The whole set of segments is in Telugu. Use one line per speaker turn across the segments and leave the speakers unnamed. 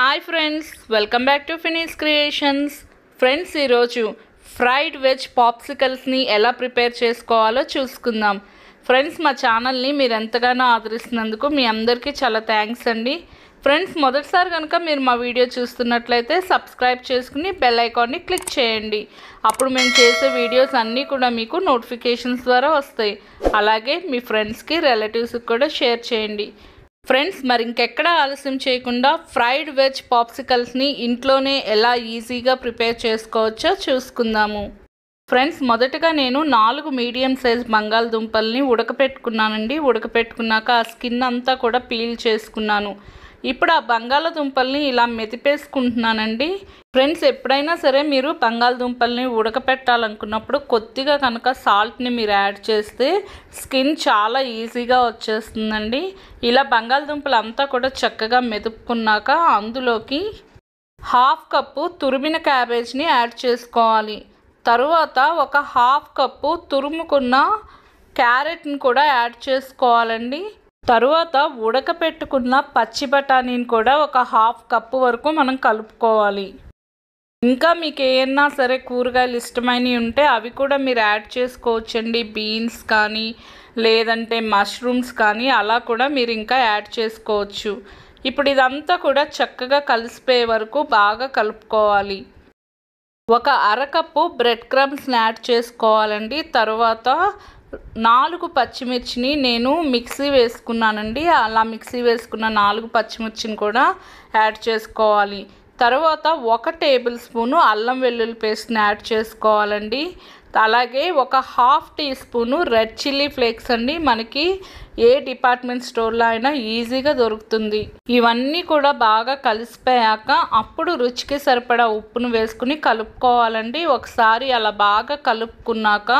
hi friends welcome back to finish creations friends ఈరోజు ఫ్రైడ్ వెజ్ పాప్సికల్స్ని ఎలా ప్రిపేర్ చేసుకోవాలో చూసుకుందాం ఫ్రెండ్స్ మా ఛానల్ని మీరు ఎంతగానో ఆదరిస్తున్నందుకు మీ అందరికీ చాలా థ్యాంక్స్ అండి ఫ్రెండ్స్ మొదటిసారి కనుక మీరు మా వీడియో చూస్తున్నట్లయితే సబ్స్క్రైబ్ చేసుకుని బెల్ ఐకాన్ని క్లిక్ చేయండి అప్పుడు మేము చేసే వీడియోస్ అన్నీ కూడా మీకు నోటిఫికేషన్స్ ద్వారా వస్తాయి అలాగే మీ ఫ్రెండ్స్కి రిలేటివ్స్కి కూడా షేర్ చేయండి ఫ్రెండ్స్ మరి ఆలస్యం చేయకుండా ఫ్రైడ్ వెజ్ పాప్సికల్స్ని ఇంట్లోనే ఎలా ఈజీగా ప్రిపేర్ చేసుకోవచ్చో చూసుకుందాము ఫ్రెండ్స్ మొదటగా నేను నాలుగు మీడియం సైజ్ బంగాళదుంపల్ని ఉడకపెట్టుకున్నానండి ఉడకపెట్టుకున్నాక ఆ స్కిన్ అంతా కూడా పీల్ చేసుకున్నాను ఇప్పుడు ఆ బంగాళదుంపల్ని ఇలా మెతిపేసుకుంటున్నానండి ఫ్రెండ్స్ ఎప్పుడైనా సరే మీరు బంగాళదుంపల్ని ఉడకపెట్టాలనుకున్నప్పుడు కొద్దిగా కనుక సాల్ట్ని మీరు యాడ్ చేస్తే స్కిన్ చాలా ఈజీగా వచ్చేస్తుందండి ఇలా బంగాళదుంపలు అంతా కూడా చక్కగా మెతుక్కున్నాక అందులోకి హాఫ్ కప్పు తురిమిన క్యాబేజ్ని యాడ్ చేసుకోవాలి తరువాత ఒక హాఫ్ కప్పు తురుముకున్న క్యారెట్ని కూడా యాడ్ చేసుకోవాలండి తరువాత ఉడకపెట్టుకున్న పచ్చి బఠానీని కూడా ఒక హాఫ్ కప్పు వరకు మనం కలుపుకోవాలి ఇంకా మీకు ఏమన్నా సరే కూరగాయలు ఇష్టమైనవి ఉంటే అవి కూడా మీరు యాడ్ చేసుకోవచ్చండి బీన్స్ కానీ లేదంటే మష్రూమ్స్ కానీ అలా కూడా మీరు ఇంకా యాడ్ చేసుకోవచ్చు ఇప్పుడు ఇదంతా కూడా చక్కగా కలిసిపోయే వరకు బాగా కలుపుకోవాలి ఒక అరకప్పు బ్రెడ్ క్రమ్స్ని యాడ్ చేసుకోవాలండి తర్వాత నాలుగు పచ్చిమిర్చిని నేను మిక్సీ వేసుకున్నానండి అలా మిక్సీ వేసుకున్న నాలుగు పచ్చిమిర్చిని కూడా యాడ్ చేసుకోవాలి తర్వాత ఒక టేబుల్ స్పూను అల్లం వెల్లుల్లి పేస్ట్ని యాడ్ చేసుకోవాలండి అలాగే ఒక half teaspoon red chilli flakes అండి మనకి ఏ డిపార్ట్మెంట్ స్టోర్లో అయినా ఈజీగా దొరుకుతుంది ఇవన్నీ కూడా బాగా కలిసిపోయాక అప్పుడు రుచికి సరిపడా ఉప్పును వేసుకుని కలుపుకోవాలండి ఒకసారి అలా బాగా కలుపుకున్నాక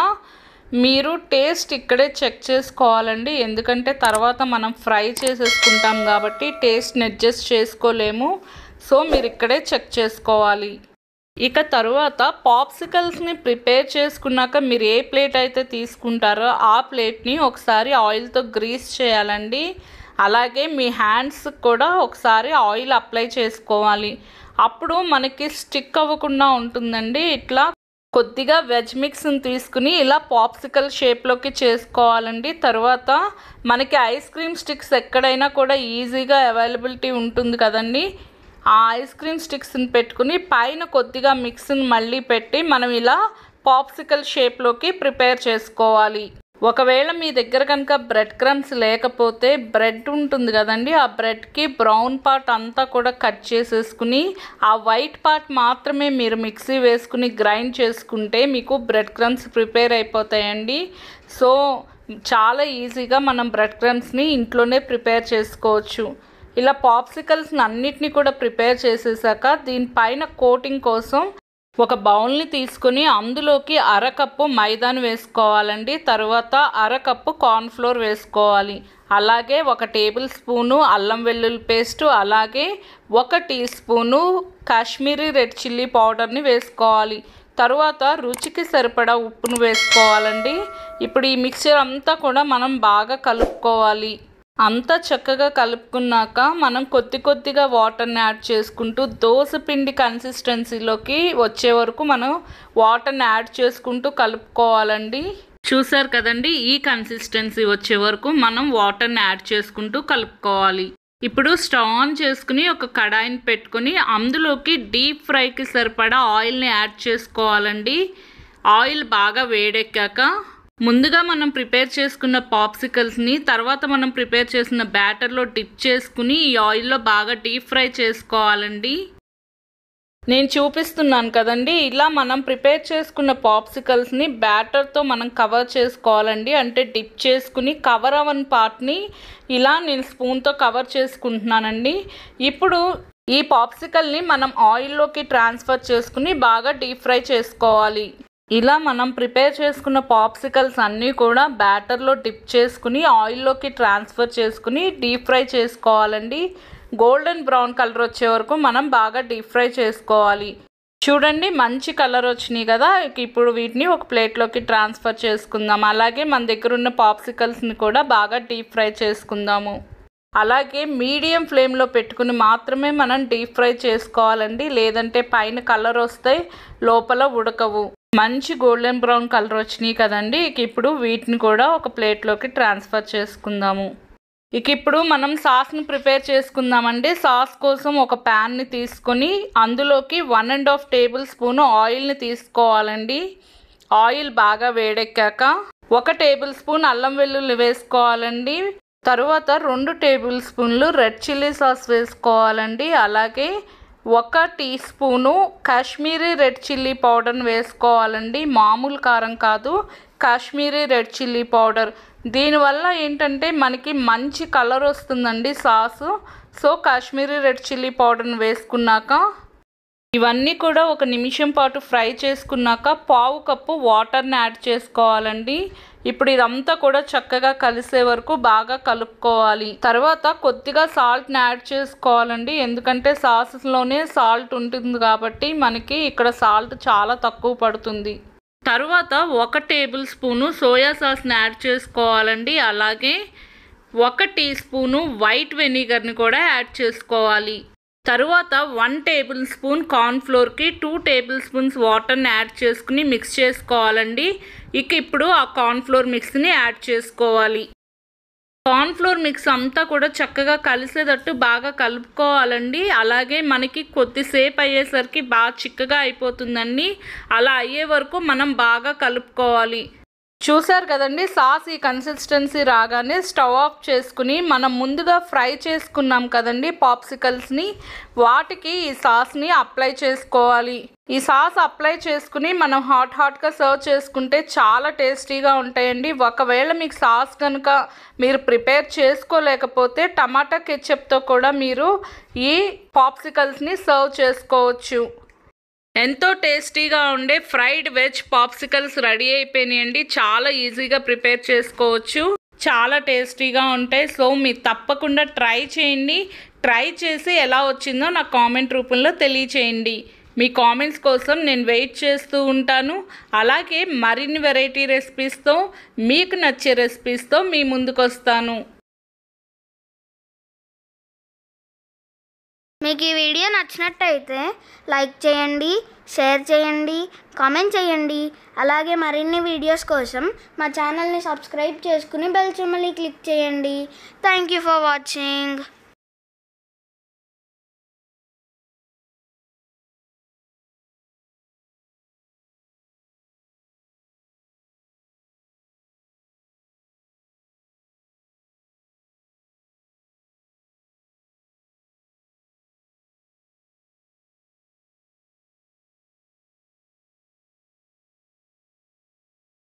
మీరు టేస్ట్ ఇక్కడే చెక్ చేసుకోవాలండి ఎందుకంటే తర్వాత మనం ఫ్రై చేసేసుకుంటాం కాబట్టి టేస్ట్ని అడ్జస్ట్ చేసుకోలేము సో మీరు ఇక్కడే చెక్ చేసుకోవాలి ఇక తరువాత పాప్సికల్స్ని ప్రిపేర్ చేసుకున్నాక మీరు ఏ ప్లేట్ అయితే తీసుకుంటారో ఆ ప్లేట్ని ఒకసారి ఆయిల్తో గ్రీస్ చేయాలండి అలాగే మీ హ్యాండ్స్ కూడా ఒకసారి ఆయిల్ అప్లై చేసుకోవాలి అప్పుడు మనకి స్టిక్ అవ్వకుండా ఉంటుందండి ఇట్లా కొద్దిగా వెజ్ మిక్స్ని తీసుకుని ఇలా పాప్సికల్ షేప్లోకి చేసుకోవాలండి తర్వాత మనకి ఐస్ క్రీమ్ స్టిక్స్ ఎక్కడైనా కూడా ఈజీగా అవైలబిలిటీ ఉంటుంది కదండి ఆ ఐస్ క్రీమ్ స్టిక్స్ని పెట్టుకుని పైన కొద్దిగా మిక్స్ని మళ్ళీ పెట్టి మనం ఇలా పాప్సికల్ షేప్లోకి ప్రిపేర్ చేసుకోవాలి ఒకవేళ మీ దగ్గర కనుక బ్రెడ్ క్రమ్స్ లేకపోతే బ్రెడ్ ఉంటుంది కదండి ఆ బ్రెడ్కి బ్రౌన్ పార్ట్ అంతా కూడా కట్ చేసేసుకుని ఆ వైట్ పార్ట్ మాత్రమే మీరు మిక్సీ వేసుకుని గ్రైండ్ చేసుకుంటే మీకు బ్రెడ్ క్రమ్స్ ప్రిపేర్ అయిపోతాయండి సో చాలా ఈజీగా మనం బ్రెడ్ క్రమ్స్ని ఇంట్లోనే ప్రిపేర్ చేసుకోవచ్చు ఇలా పాప్సికల్స్ని అన్నిటినీ కూడా ప్రిపేర్ చేసేసాక దీనిపైన కోటింగ్ కోసం ఒక బౌల్ని తీసుకుని అందులోకి అరకప్పు మైదాను వేసుకోవాలండి తర్వాత అరకప్పు కార్న్ఫ్లోర్ వేసుకోవాలి అలాగే ఒక టేబుల్ స్పూను అల్లం వెల్లుల్లి పేస్టు అలాగే ఒక teaspoon Kashmiri red chilli పౌడర్ని వేసుకోవాలి తర్వాత రుచికి సరిపడా ఉప్పును వేసుకోవాలండి ఇప్పుడు ఈ మిక్చర్ అంతా కూడా మనం బాగా కలుపుకోవాలి అంతా చక్కగా కలుపుకున్నాక మనం కొద్ది కొద్దిగా వాటర్ని యాడ్ చేసుకుంటూ దోశ పిండి కన్సిస్టెన్సీలోకి వచ్చే వరకు మనం వాటర్ని యాడ్ చేసుకుంటూ కలుపుకోవాలండి చూసారు కదండి ఈ కన్సిస్టెన్సీ వచ్చే వరకు మనం వాటర్ని యాడ్ చేసుకుంటూ కలుపుకోవాలి ఇప్పుడు స్టవ్ ఆన్ చేసుకుని ఒక కడాయిని పెట్టుకుని అందులోకి డీప్ ఫ్రైకి సరిపడా ఆయిల్ని యాడ్ చేసుకోవాలండి ఆయిల్ బాగా వేడెక్కాక ముందుగా మనం ప్రిపేర్ చేసుకున్న పాప్సికల్స్ని తర్వాత మనం ప్రిపేర్ చేసిన బ్యాటర్లో డిప్ చేసుకుని ఈ ఆయిల్లో బాగా డీప్ ఫ్రై చేసుకోవాలండి నేను చూపిస్తున్నాను కదండి ఇలా మనం ప్రిపేర్ చేసుకున్న పాప్సికల్స్ని బ్యాటర్తో మనం కవర్ చేసుకోవాలండి అంటే డిప్ చేసుకుని కవర్ అవ్వని పార్ట్ని ఇలా నేను స్పూన్తో కవర్ చేసుకుంటున్నానండి ఇప్పుడు ఈ పాప్సికల్ని మనం ఆయిల్లోకి ట్రాన్స్ఫర్ చేసుకుని బాగా డీప్ ఫ్రై చేసుకోవాలి ఇలా మనం ప్రిపేర్ చేసుకున్న పాప్సికల్స్ అన్నీ కూడా బ్యాటర్లో డిప్ చేసుకుని ఆయిల్లోకి ట్రాన్స్ఫర్ చేసుకుని డీప్ ఫ్రై చేసుకోవాలండి గోల్డెన్ బ్రౌన్ కలర్ వచ్చే వరకు మనం బాగా డీప్ ఫ్రై చేసుకోవాలి చూడండి మంచి కలర్ వచ్చినాయి కదా ఇప్పుడు వీటిని ఒక ప్లేట్లోకి ట్రాన్స్ఫర్ చేసుకుందాం అలాగే మన దగ్గర ఉన్న పాప్సికల్స్ని కూడా బాగా డీప్ ఫ్రై చేసుకుందాము అలాగే మీడియం ఫ్లేమ్లో పెట్టుకుని మాత్రమే మనం డీప్ ఫ్రై చేసుకోవాలండి లేదంటే పైన కలర్ వస్తాయి లోపల ఉడకవు మంచి గోల్డెన్ బ్రౌన్ కలర్ వచ్చినాయి కదండి ఇక ఇప్పుడు వీటిని కూడా ఒక ప్లేట్లోకి ట్రాన్స్ఫర్ చేసుకుందాము ఇక ఇప్పుడు మనం సాస్ని ప్రిపేర్ చేసుకుందామండి సాస్ కోసం ఒక ప్యాన్ని తీసుకొని అందులోకి one and half tablespoon ఆయిల్ని తీసుకోవాలండి ఆయిల్ బాగా వేడెక్కాక ఒక టేబుల్ స్పూన్ అల్లం వెల్లుల్లి వేసుకోవాలండి తరువాత రెండు టేబుల్ స్పూన్లు రెడ్ చిల్లీ సాస్ వేసుకోవాలండి అలాగే ఒక teaspoon Kashmiri red chilli పౌడర్ని వేసుకోవాలండి మామూలు కారం కాదు కాశ్మీరీ రెడ్ చిల్లీ పౌడర్ దీనివల్ల ఏంటంటే మనకి మంచి కలర్ వస్తుందండి sauce so Kashmiri red chilli పౌడర్ని వేసుకున్నాక ఇవన్నీ కూడా ఒక నిమిషం పాటు ఫ్రై చేసుకున్నాక పావు కప్పు వాటర్ని యాడ్ చేసుకోవాలండి ఇప్పుడు ఇదంతా కూడా చక్కగా కలిసే వరకు బాగా కలుపుకోవాలి తర్వాత కొద్దిగా సాల్ట్ని యాడ్ చేసుకోవాలండి ఎందుకంటే సాసెస్లోనే సాల్ట్ ఉంటుంది కాబట్టి మనకి ఇక్కడ సాల్ట్ చాలా తక్కువ పడుతుంది తర్వాత ఒక టేబుల్ స్పూను సోయా సాస్ని యాడ్ చేసుకోవాలండి అలాగే ఒక టీ స్పూను వైట్ వెనిగర్ని కూడా యాడ్ చేసుకోవాలి తరువాత వన్ టేబుల్ స్పూన్ కార్న్ఫ్లోర్కి టూ టేబుల్ స్పూన్స్ వాటర్ని యాడ్ చేసుకుని మిక్స్ చేసుకోవాలండి ఇక ఇప్పుడు ఆ కార్న్ఫ్లోర్ మిక్స్ని యాడ్ చేసుకోవాలి కార్న్ఫ్లోర్ మిక్స్ అంతా కూడా చక్కగా కలిసేటట్టు బాగా కలుపుకోవాలండి అలాగే మనకి కొద్దిసేపు అయ్యేసరికి బాగా చిక్కగా అయిపోతుందండి అలా అయ్యే వరకు మనం బాగా కలుపుకోవాలి చూసారు కదండి సాస్ ఈ కన్సిస్టెన్సీ రాగానే స్టవ్ ఆఫ్ చేసుకుని మనం ముందుగా ఫ్రై చేసుకున్నాం కదండి పాప్సికల్స్ని వాటికి ఈ సాస్ని అప్లై చేసుకోవాలి ఈ సాస్ అప్లై చేసుకుని మనం హాట్ హాట్గా సర్వ్ చేసుకుంటే చాలా టేస్టీగా ఉంటాయండి ఒకవేళ మీకు సాస్ కనుక మీరు ప్రిపేర్ చేసుకోలేకపోతే టమాటా కెచ్చప్తో కూడా మీరు ఈ పాప్సికల్స్ని సర్వ్ చేసుకోవచ్చు ఎంతో టేస్టీగా ఉండే ఫ్రైడ్ వెజ్ పాప్సికల్స్ రెడీ అయిపోయినాయండి చాలా ఈజీగా ప్రిపేర్ చేసుకోవచ్చు చాలా టేస్టీగా ఉంటాయి సో మీరు తప్పకుండా ట్రై చేయండి ట్రై చేసి ఎలా వచ్చిందో నా కామెంట్ రూపంలో తెలియచేయండి మీ కామెంట్స్ కోసం నేను వెయిట్ చేస్తూ ఉంటాను అలాగే మరిన్ని వెరైటీ రెసిపీస్తో మీకు నచ్చే రెసిపీస్తో మీ ముందుకు వస్తాను మీకు ఈ వీడియో నచ్చినట్టయితే లైక్ చేయండి షేర్ చేయండి కామెంట్ చేయండి అలాగే మరిన్ని వీడియోస్ కోసం మా ఛానల్ని సబ్స్క్రైబ్ చేసుకుని బెల్ చిమ్మలి క్లిక్ చేయండి థ్యాంక్ యూ ఫర్ వాచింగ్